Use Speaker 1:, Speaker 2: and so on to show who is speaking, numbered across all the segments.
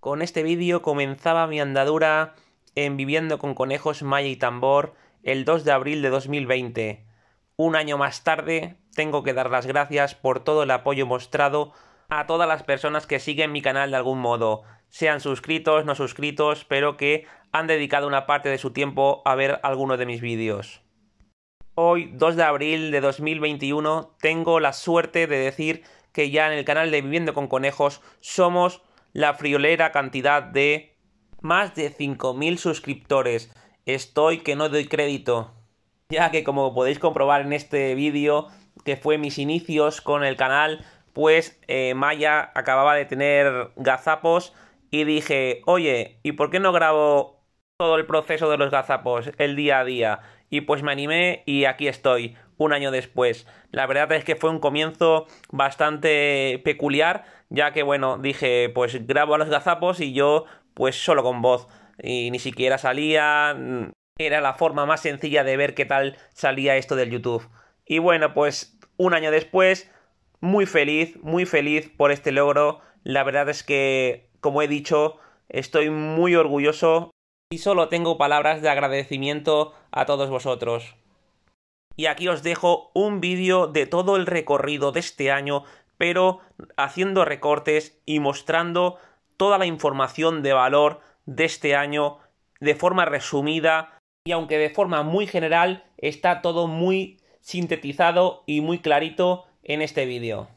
Speaker 1: Con este vídeo comenzaba mi andadura en Viviendo con Conejos, Maya y Tambor el 2 de abril de 2020. Un año más tarde, tengo que dar las gracias por todo el apoyo mostrado a todas las personas que siguen mi canal de algún modo, sean suscritos, no suscritos, pero que han dedicado una parte de su tiempo a ver alguno de mis vídeos. Hoy, 2 de abril de 2021, tengo la suerte de decir que ya en el canal de Viviendo con Conejos somos la friolera cantidad de más de 5.000 suscriptores. Estoy que no doy crédito. Ya que como podéis comprobar en este vídeo, que fue mis inicios con el canal, pues eh, Maya acababa de tener gazapos y dije, oye, ¿y por qué no grabo todo el proceso de los gazapos, el día a día? Y pues me animé y aquí estoy, un año después. La verdad es que fue un comienzo bastante peculiar ya que bueno, dije, pues grabo a los gazapos y yo pues solo con voz y ni siquiera salía, mm, era la forma más sencilla de ver qué tal salía esto del YouTube. Y bueno, pues un año después, muy feliz, muy feliz por este logro. La verdad es que, como he dicho, estoy muy orgulloso y solo tengo palabras de agradecimiento a todos vosotros. Y aquí os dejo un vídeo de todo el recorrido de este año pero haciendo recortes y mostrando toda la información de valor de este año de forma resumida y aunque de forma muy general está todo muy sintetizado y muy clarito en este vídeo.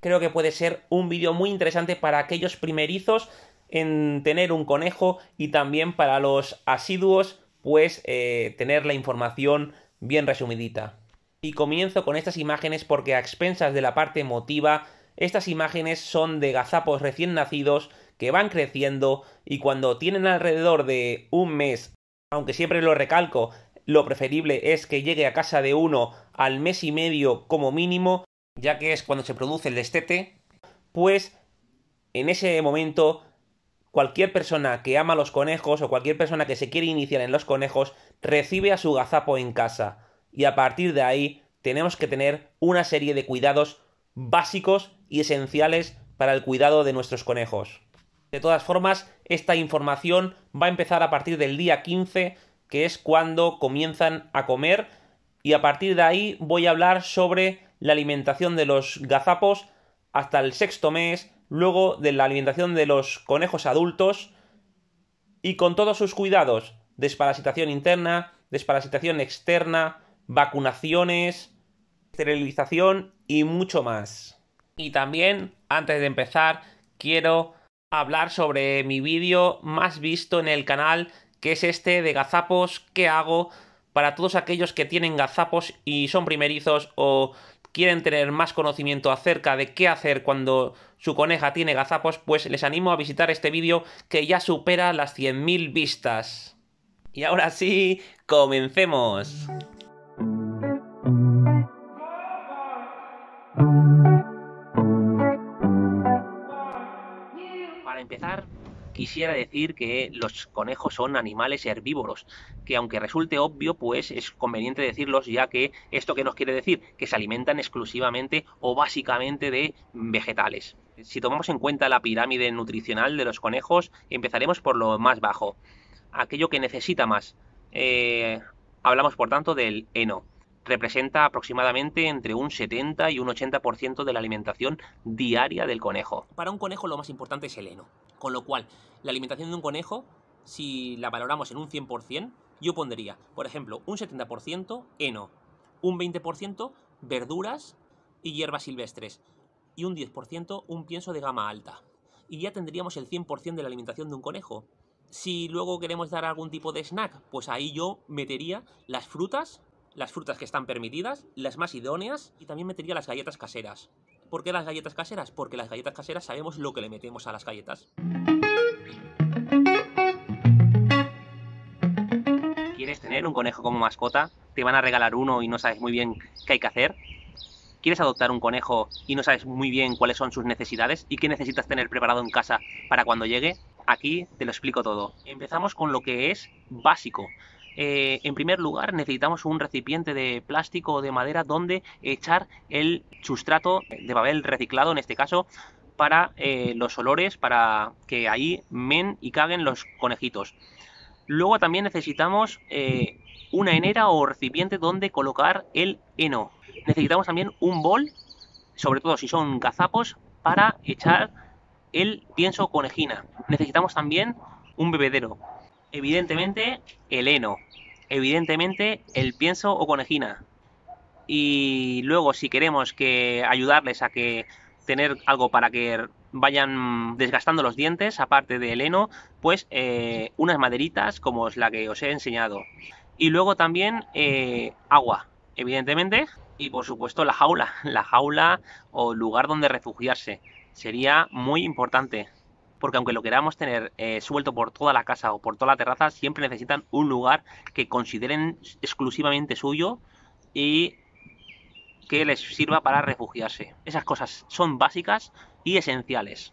Speaker 1: Creo que puede ser un vídeo muy interesante para aquellos primerizos en tener un conejo y también para los asiduos pues eh, tener la información bien resumidita. Y comienzo con estas imágenes porque a expensas de la parte emotiva, estas imágenes son de gazapos recién nacidos que van creciendo y cuando tienen alrededor de un mes, aunque siempre lo recalco, lo preferible es que llegue a casa de uno al mes y medio como mínimo, ya que es cuando se produce el destete, pues en ese momento cualquier persona que ama los conejos o cualquier persona que se quiere iniciar en los conejos recibe a su gazapo en casa y a partir de ahí tenemos que tener una serie de cuidados básicos y esenciales para el cuidado de nuestros conejos. De todas formas, esta información va a empezar a partir del día 15, que es cuando comienzan a comer, y a partir de ahí voy a hablar sobre la alimentación de los gazapos hasta el sexto mes, luego de la alimentación de los conejos adultos y con todos sus cuidados, desparasitación interna, desparasitación externa, vacunaciones, esterilización y mucho más. Y también, antes de empezar, quiero hablar sobre mi vídeo más visto en el canal, que es este de gazapos qué hago para todos aquellos que tienen gazapos y son primerizos o quieren tener más conocimiento acerca de qué hacer cuando su coneja tiene gazapos, pues les animo a visitar este vídeo que ya supera las 100.000 vistas. Y ahora sí, comencemos. quisiera decir que los conejos son animales herbívoros, que aunque resulte obvio, pues es conveniente decirlos ya que esto que nos quiere decir, que se alimentan exclusivamente o básicamente de vegetales. Si tomamos en cuenta la pirámide nutricional de los conejos, empezaremos por lo más bajo, aquello que necesita más. Eh, hablamos por tanto del heno representa aproximadamente entre un 70 y un 80% de la alimentación diaria del conejo. Para un conejo lo más importante es el heno. Con lo cual, la alimentación de un conejo, si la valoramos en un 100%, yo pondría, por ejemplo, un 70% heno, un 20% verduras y hierbas silvestres y un 10% un pienso de gama alta. Y ya tendríamos el 100% de la alimentación de un conejo. Si luego queremos dar algún tipo de snack, pues ahí yo metería las frutas, las frutas que están permitidas, las más idóneas, y también metería las galletas caseras. ¿Por qué las galletas caseras? Porque las galletas caseras sabemos lo que le metemos a las galletas. ¿Quieres tener un conejo como mascota? ¿Te van a regalar uno y no sabes muy bien qué hay que hacer? ¿Quieres adoptar un conejo y no sabes muy bien cuáles son sus necesidades y qué necesitas tener preparado en casa para cuando llegue? Aquí te lo explico todo. Empezamos con lo que es básico. Eh, en primer lugar necesitamos un recipiente de plástico o de madera donde echar el sustrato de papel reciclado, en este caso, para eh, los olores, para que ahí men y caguen los conejitos. Luego también necesitamos eh, una enera o recipiente donde colocar el heno. Necesitamos también un bol, sobre todo si son gazapos, para echar el pienso conejina. Necesitamos también un bebedero evidentemente el heno, evidentemente el pienso o conejina. Y luego si queremos que ayudarles a que tener algo para que vayan desgastando los dientes, aparte del heno, pues eh, unas maderitas como es la que os he enseñado. Y luego también eh, agua, evidentemente. Y por supuesto la jaula, la jaula o lugar donde refugiarse. Sería muy importante porque aunque lo queramos tener eh, suelto por toda la casa o por toda la terraza, siempre necesitan un lugar que consideren exclusivamente suyo y que les sirva para refugiarse. Esas cosas son básicas y esenciales.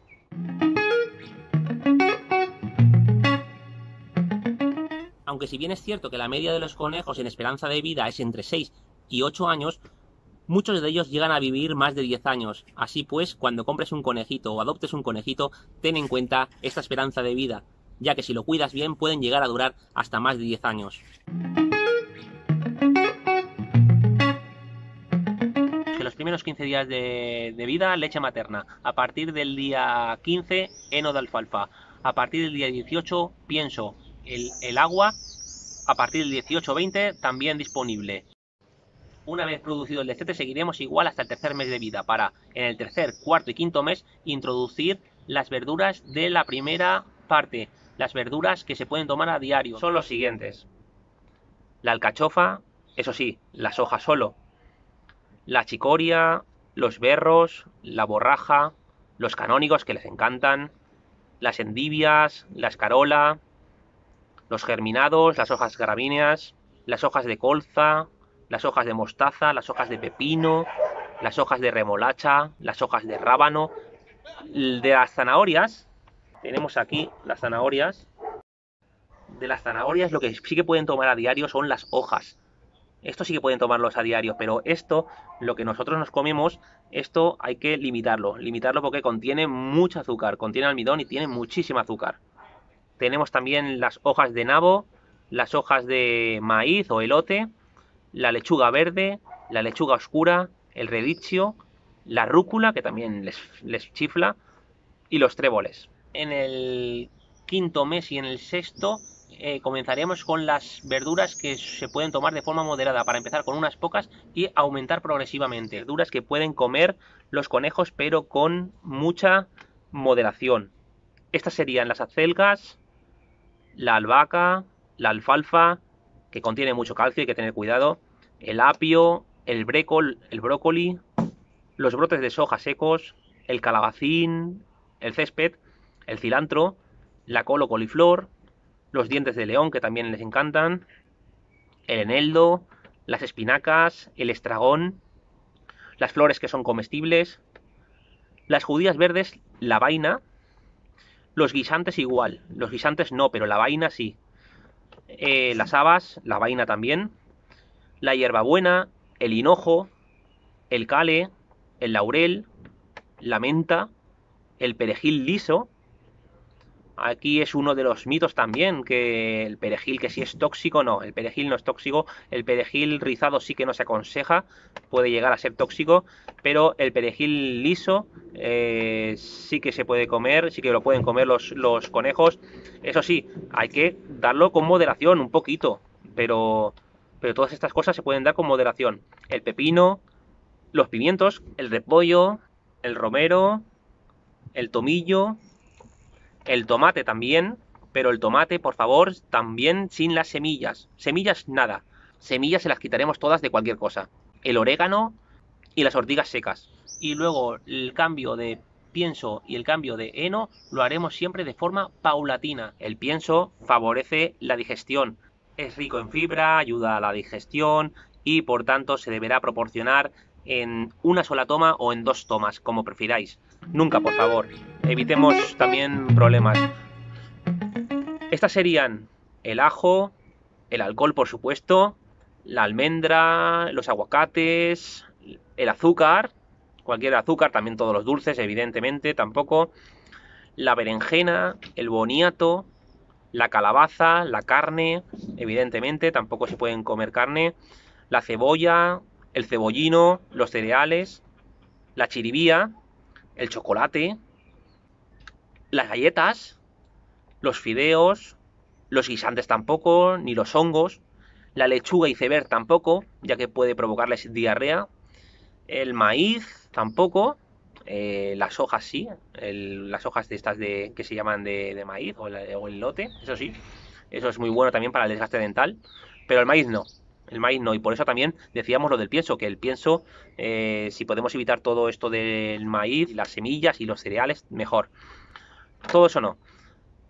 Speaker 1: Aunque si bien es cierto que la media de los conejos en esperanza de vida es entre 6 y 8 años, Muchos de ellos llegan a vivir más de 10 años. Así pues, cuando compres un conejito o adoptes un conejito, ten en cuenta esta esperanza de vida, ya que si lo cuidas bien pueden llegar a durar hasta más de 10 años. Los primeros 15 días de, vida leche materna. A partir del día 15, heno de alfalfa. A partir del día 18, pienso, el, el agua. A partir del 18-20, también disponible. Una vez producido el destete seguiremos igual hasta el tercer mes de vida para en el tercer, cuarto y quinto mes introducir las verduras de la primera parte. Las verduras que se pueden tomar a diario son los siguientes. La alcachofa, eso sí, las hojas solo. La chicoria, los berros, la borraja, los canónigos que les encantan, las endivias, la escarola, los germinados, las hojas gramíneas, las hojas de colza, las hojas de mostaza, las hojas de pepino, las hojas de remolacha, las hojas de rábano. De las zanahorias, tenemos aquí las zanahorias. De las zanahorias lo que sí que pueden tomar a diario son las hojas. Esto sí que pueden tomarlos a diario, pero esto, lo que nosotros nos comemos, esto hay que limitarlo. Limitarlo porque contiene mucho azúcar, contiene almidón y tiene muchísimo azúcar. Tenemos también las hojas de nabo, las hojas de maíz o elote, la lechuga verde, la lechuga oscura, el redichio, la rúcula, que también les, chifla, y los tréboles. En el quinto mes y en el sexto eh, comenzaremos con las verduras que se pueden tomar de forma moderada, para empezar con unas pocas y aumentar progresivamente. Verduras que pueden comer los conejos, pero con mucha moderación. Estas serían las acelgas, la albahaca, la alfalfa, que contiene mucho calcio, hay que tener cuidado. El apio, el, brécol, el brócoli, los brotes de soja secos, el calabacín, el césped, el cilantro, la col coliflor, los dientes de león, que también les encantan, el eneldo, las espinacas, el estragón, las flores que son comestibles, las judías verdes, la vaina, los guisantes igual, los guisantes no, pero la vaina sí, eh, las habas, la vaina también, la hierbabuena, el hinojo, el cale, el laurel, la menta, el perejil liso, aquí es uno de los mitos también, que el perejil que si es tóxico, no, el perejil no es tóxico, el perejil rizado sí que no se aconseja, puede llegar a ser tóxico, pero el perejil liso eh, sí que se puede comer, sí que lo pueden comer los, los conejos, eso sí, hay que darlo con moderación, un poquito, pero, pero todas estas cosas se pueden dar con moderación. El pepino, los pimientos, el repollo, el romero, el tomillo, el tomate también, pero el tomate, por favor, también sin las semillas. Semillas nada. Semillas se las quitaremos todas de cualquier cosa. El orégano y las ortigas secas. Y luego el cambio de pienso y el cambio de heno lo haremos siempre de forma paulatina. El pienso favorece la digestión. Es rico en fibra, ayuda a la digestión y por tanto se deberá proporcionar en una sola toma o en dos tomas, como prefiráis. Nunca, por favor. Evitemos también problemas. Estas serían el ajo, el alcohol, por supuesto, la almendra, los aguacates, el azúcar, cualquier azúcar, también todos los dulces, evidentemente, tampoco, la berenjena, el boniato, la calabaza, la carne, evidentemente, tampoco se pueden comer carne, la cebolla, el cebollino, los cereales, la chiribía, el chocolate, las galletas, los fideos, los guisantes tampoco, ni los hongos, la lechuga y iceberg tampoco, ya que puede provocarles diarrea, el maíz tampoco, eh, las hojas sí, las hojas de estas de, que se llaman de, maíz o, o el lote, eso sí, eso es muy bueno también para el desgaste dental, pero el maíz no, el maíz no. Y por eso también decíamos lo del pienso, que el pienso, eh, si podemos evitar todo esto del maíz, las semillas y los cereales, mejor. Todo eso no.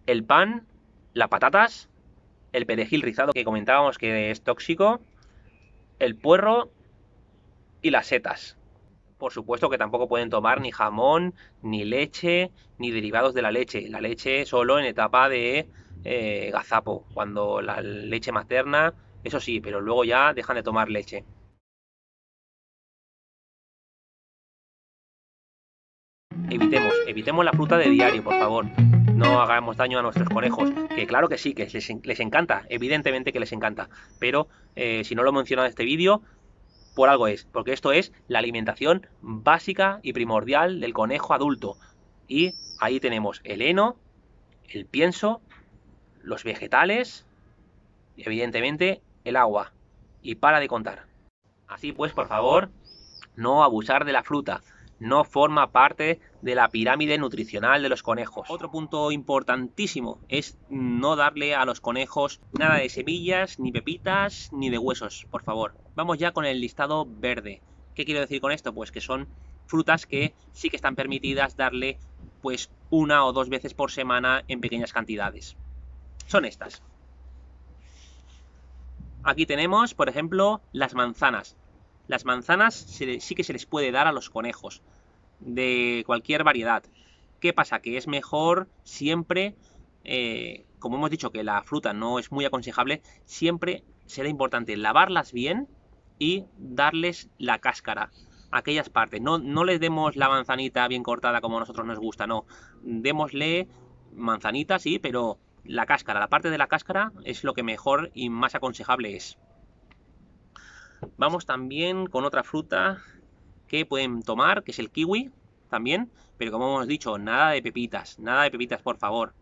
Speaker 1: El pan, las patatas, el perejil rizado que comentábamos que es tóxico, el puerro y las setas. Por supuesto que tampoco pueden tomar ni jamón, ni leche, ni derivados de la leche. La leche solo en etapa de eh, gazapo, cuando la leche materna eso sí, pero luego ya dejan de tomar leche. Evitemos, evitemos la fruta de diario, por favor. No hagamos daño a nuestros conejos, que claro que sí, que les, encanta, evidentemente que les encanta. Pero eh, si no lo he en este vídeo, por algo es, porque esto es la alimentación básica y primordial del conejo adulto. Y ahí tenemos el heno, el pienso, los vegetales, y evidentemente el agua y para de contar. Así pues, por favor, no abusar de la fruta. No forma parte de la pirámide nutricional de los conejos. Otro punto importantísimo es no darle a los conejos nada de semillas, ni pepitas, ni de huesos, por favor. Vamos ya con el listado verde. ¿Qué quiero decir con esto? Pues que son frutas que sí que están permitidas darle pues una o dos veces por semana en pequeñas cantidades. Son estas. Aquí tenemos, por ejemplo, las manzanas. Las manzanas sí que se les puede dar a los conejos de cualquier variedad. ¿Qué pasa? Que es mejor siempre, eh, como hemos dicho que la fruta no es muy aconsejable, siempre será importante lavarlas bien y darles la cáscara aquellas partes. No, no les demos la manzanita bien cortada como a nosotros nos gusta, no. Démosle manzanita, sí, pero la cáscara, la parte de la cáscara es lo que mejor y más aconsejable es. Vamos también con otra fruta que pueden tomar, que es el kiwi, también, pero como hemos dicho, nada de pepitas, nada de pepitas, por favor.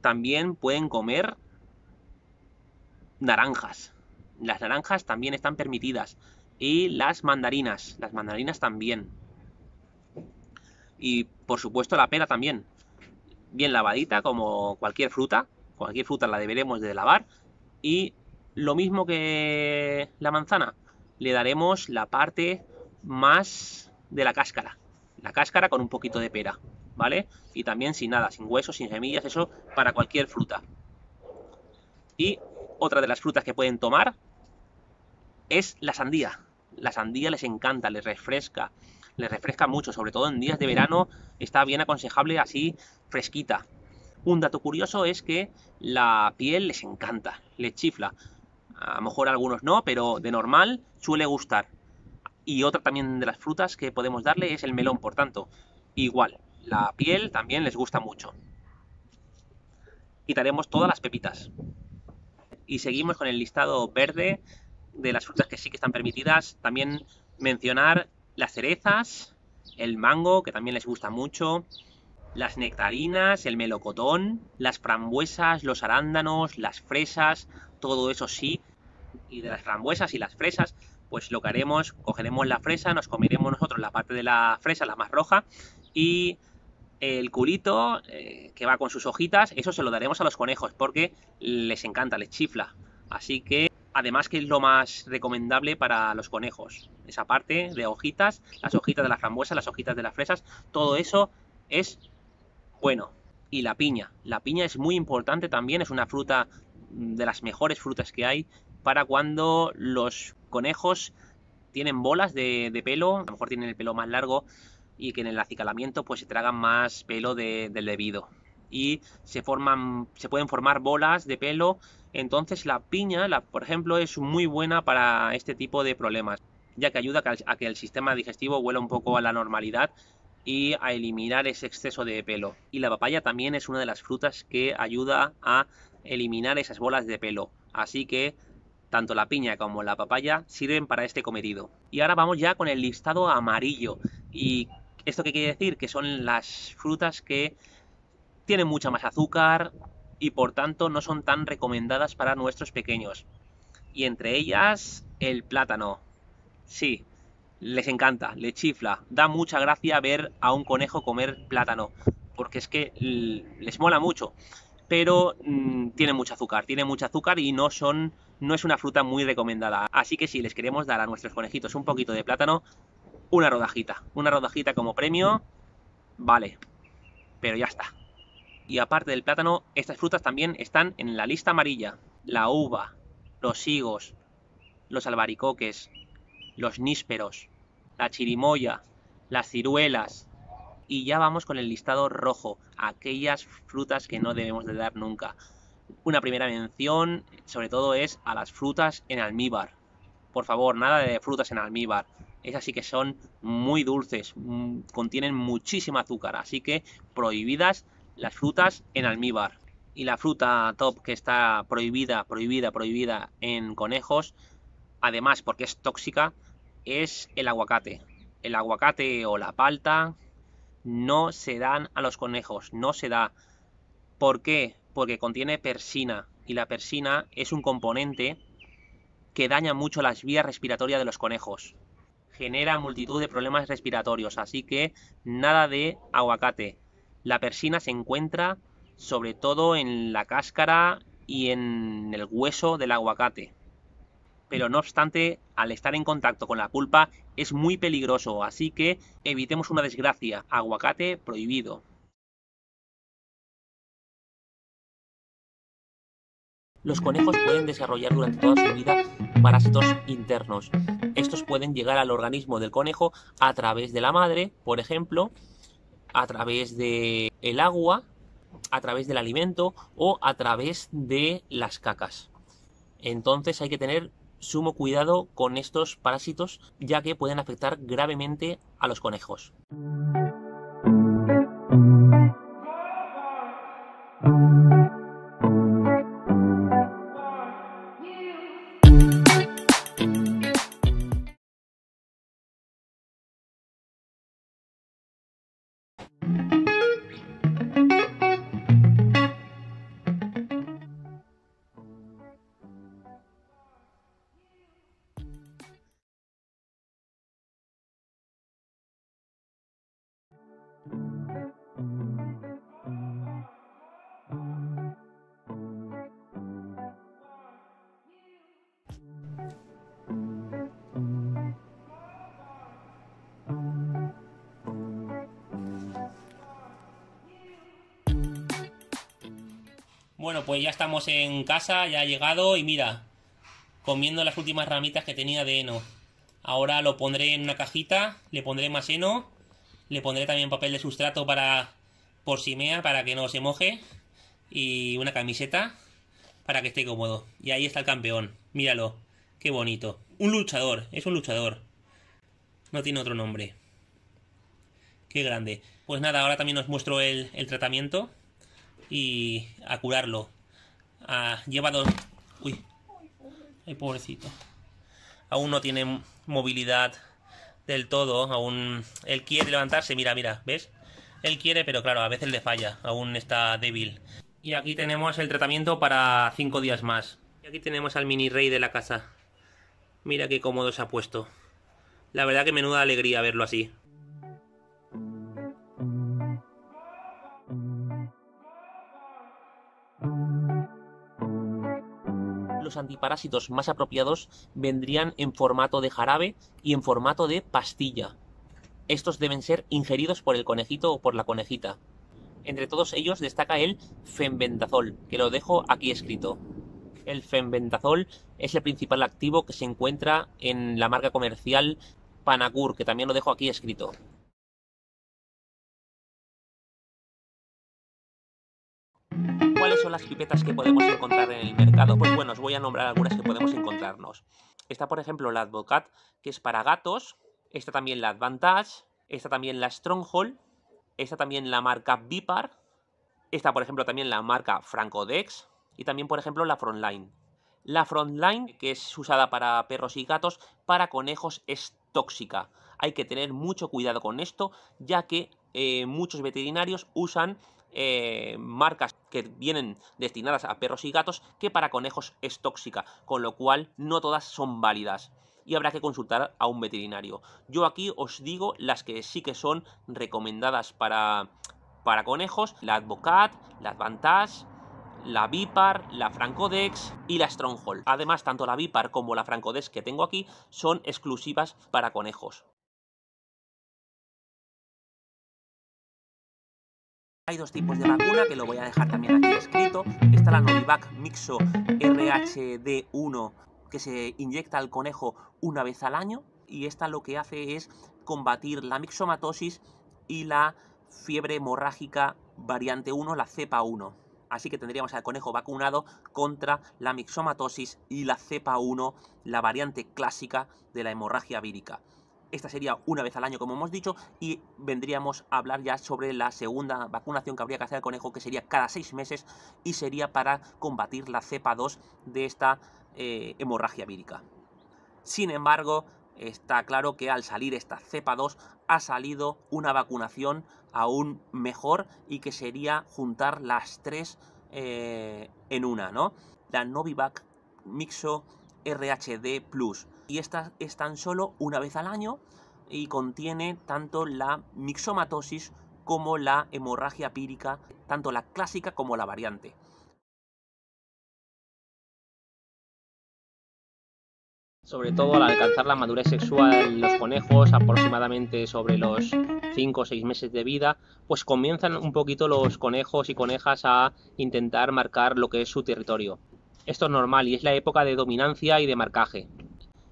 Speaker 1: También pueden comer naranjas. Las naranjas también están permitidas. Y las mandarinas, las mandarinas también. Y por supuesto la pera también bien lavadita, como cualquier fruta. Cualquier fruta la deberemos de lavar. Y lo mismo que la manzana, le daremos la parte más de la cáscara. La cáscara con un poquito de pera, ¿vale? Y también sin nada, sin huesos, sin semillas, eso para cualquier fruta. Y otra de las frutas que pueden tomar es la sandía. La sandía les encanta, les refresca, le refresca mucho, sobre todo en días de verano está bien aconsejable así fresquita. Un dato curioso es que la piel les encanta, les chifla. A lo mejor algunos no, pero de normal suele gustar. Y otra también de las frutas que podemos darle es el melón, por tanto. Igual, la piel también les gusta mucho. Quitaremos todas las pepitas. Y seguimos con el listado verde de las frutas que sí que están permitidas. También mencionar las cerezas, el mango, que también les gusta mucho, las nectarinas, el melocotón, las frambuesas, los arándanos, las fresas, todo eso sí. Y de las frambuesas y las fresas, pues lo que haremos, cogeremos la fresa, nos comeremos nosotros la parte de la fresa, la más roja, y el culito eh, que va con sus hojitas, eso se lo daremos a los conejos porque les encanta, les chifla. Así que Además que es lo más recomendable para los conejos. Esa parte de hojitas, las hojitas de las frambuesas, las hojitas de las fresas, todo eso es bueno. Y la piña. La piña es muy importante también, es una fruta mm, de las mejores frutas que hay para cuando los conejos tienen bolas de, pelo, a lo mejor tienen el pelo más largo y que en el acicalamiento pues se tragan más pelo del debido y se forman, se pueden formar bolas de pelo. Entonces la piña, la, por ejemplo, es muy buena para este tipo de problemas, ya que ayuda a que el sistema digestivo vuela un poco a la normalidad y a eliminar ese exceso de pelo. Y la papaya también es una de las frutas que ayuda a eliminar esas bolas de pelo. Así que tanto la piña como la papaya sirven para este comedido Y ahora vamos ya con el listado amarillo. ¿Y esto qué quiere decir? Que son las frutas que tienen mucha más azúcar y por tanto no son tan recomendadas para nuestros pequeños. Y entre ellas el plátano. Sí, les encanta, le chifla. Da mucha gracia ver a un conejo comer plátano, porque es que les mola mucho. Pero mm, tiene mucho azúcar, tiene mucho azúcar y no son no es una fruta muy recomendada. Así que si les queremos dar a nuestros conejitos un poquito de plátano, una rodajita, una rodajita como premio, vale. Pero ya está y aparte del plátano, estas frutas también están en la lista amarilla. La uva, los higos, los albaricoques, los nísperos, la chirimoya, las ciruelas. Y ya vamos con el listado rojo, aquellas frutas que no debemos de dar nunca. Una primera mención, sobre todo, es a las frutas en almíbar. Por favor, nada de frutas en almíbar. Esas sí que son muy dulces, mm, contienen muchísima azúcar, así que prohibidas las frutas en almíbar. Y la fruta top que está prohibida, prohibida, prohibida en conejos, además porque es tóxica, es el aguacate. El aguacate o la palta no se dan a los conejos, no se da. ¿Por qué? Porque contiene persina y la persina es un componente que daña mucho las vías respiratorias de los conejos. Genera multitud de problemas respiratorios, así que nada de aguacate. La persina se encuentra sobre todo en la cáscara y en el hueso del aguacate. Pero no obstante, al estar en contacto con la pulpa es muy peligroso, así que evitemos una desgracia. Aguacate prohibido. Los conejos pueden desarrollar durante toda su vida parásitos internos. Estos pueden llegar al organismo del conejo a través de la madre, por ejemplo, a través de el agua, a través del alimento o a través de las cacas. Entonces hay que tener sumo cuidado con estos parásitos ya que pueden afectar gravemente a los conejos. Bueno, pues ya estamos en casa, ya ha llegado y mira, comiendo las últimas ramitas que tenía de heno. Ahora lo pondré en una cajita, le pondré más heno, le pondré también papel de sustrato para por si mea, para que no se moje y una camiseta para que esté cómodo. Y ahí está el campeón, míralo, qué bonito. Un luchador, es un luchador. No tiene otro nombre. Qué grande. Pues nada, ahora también os muestro el tratamiento y a curarlo. Lleva llevado... Uy. Ay, pobrecito. Aún no tiene movilidad del todo. Aún... Él quiere levantarse. Mira, mira. ¿Ves? Él quiere, pero claro, a veces le falla. Aún está débil. Y aquí tenemos el tratamiento para cinco días más. Y aquí tenemos al mini rey de la casa. Mira qué cómodo se ha puesto. La verdad que menuda alegría verlo así. los antiparásitos más apropiados vendrían en formato de jarabe y en formato de pastilla. Estos deben ser ingeridos por el conejito o por la conejita. Entre todos ellos destaca el fenbendazol, que lo dejo aquí escrito. El fenbendazol es el principal activo que se encuentra en la marca comercial Panacur, que también lo dejo aquí escrito. las pipetas que podemos encontrar en el mercado? Pues bueno, os voy a nombrar algunas que podemos encontrarnos. Está, por ejemplo, la Advocat, que es para gatos. Está también la Advantage. Está también la Stronghold. Está también la marca Vipar. Está, por ejemplo, también la marca Francodex. Y también, por ejemplo, la Frontline. La Frontline, que es usada para perros y gatos, para conejos es tóxica. Hay que tener mucho cuidado con esto, ya que eh, muchos veterinarios usan eh, marcas que vienen destinadas a perros y gatos que para conejos es tóxica, con lo cual no todas son válidas y habrá que consultar a un veterinario. Yo aquí os digo las que sí que son recomendadas para, para conejos, la Advocat, la Advantage, la Vipar, la Francodex y la Stronghold. Además, tanto la Vipar como la Francodex que tengo aquí son exclusivas para conejos. Hay dos tipos de vacuna que lo voy a dejar también aquí escrito. Está la Novivac Mixo RHD1 que se inyecta al conejo una vez al año y esta lo que hace es combatir la mixomatosis y la fiebre hemorrágica variante 1, la cepa 1. Así que tendríamos al conejo vacunado contra la mixomatosis y la cepa 1, la variante clásica de la hemorragia vírica. Esta sería una vez al año, como hemos dicho, y vendríamos a hablar ya sobre la segunda vacunación que habría que hacer al conejo, que sería cada seis meses y sería para combatir la cepa 2 de esta eh, hemorragia vírica. Sin embargo, está claro que al salir esta cepa 2 ha salido una vacunación aún mejor y que sería juntar las tres eh, en una, ¿no? La Novivac, Mixo, RHD Plus. Y esta es tan solo una vez al año y contiene tanto la mixomatosis como la hemorragia pírica, tanto la clásica como la variante. sobre todo al alcanzar la madurez sexual los conejos aproximadamente sobre los 5 o 6 meses de vida, pues comienzan un poquito los conejos y conejas a intentar marcar lo que es su territorio. Esto es normal y es la época de dominancia y de marcaje.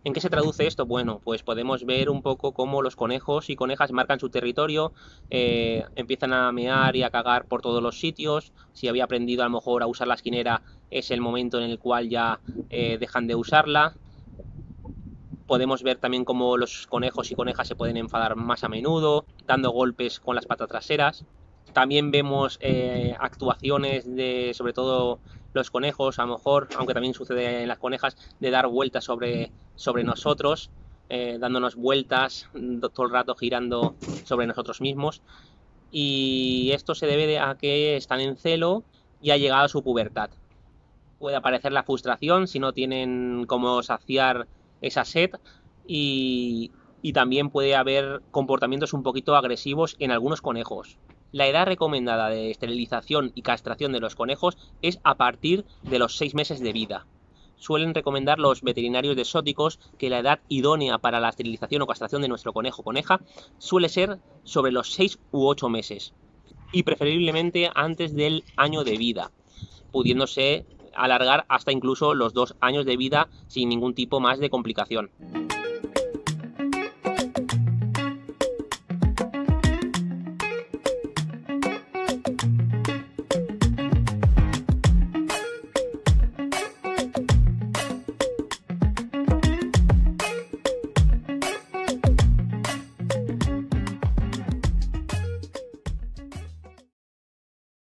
Speaker 1: ¿En qué se traduce esto? Bueno, pues podemos ver un poco cómo los conejos y conejas marcan su territorio, eh, empiezan a mear y a cagar por todos los sitios. Si había aprendido a lo mejor a usar la esquinera, es el momento en el cual ya eh, dejan de usarla. Podemos ver también cómo los conejos y conejas se pueden enfadar más a menudo, dando golpes con las patas traseras. También vemos eh, actuaciones de, sobre todo, los conejos, a lo mejor, aunque también sucede en las conejas, de dar vueltas sobre, sobre nosotros, eh, dándonos vueltas mm, todo el rato girando sobre nosotros mismos. Y esto se debe a que están en celo y ha llegado a su pubertad. Puede aparecer la frustración si no tienen cómo saciar esa sed y también puede haber comportamientos un poquito agresivos en algunos conejos la edad recomendada de esterilización y castración de los conejos es a partir de los 6 meses de vida. Suelen recomendar los veterinarios de exóticos que la edad idónea para la esterilización o castración de nuestro conejo o coneja suele ser sobre los 6 u 8 meses y preferiblemente antes del año de vida, pudiéndose alargar hasta incluso los dos años de vida sin ningún tipo más de complicación.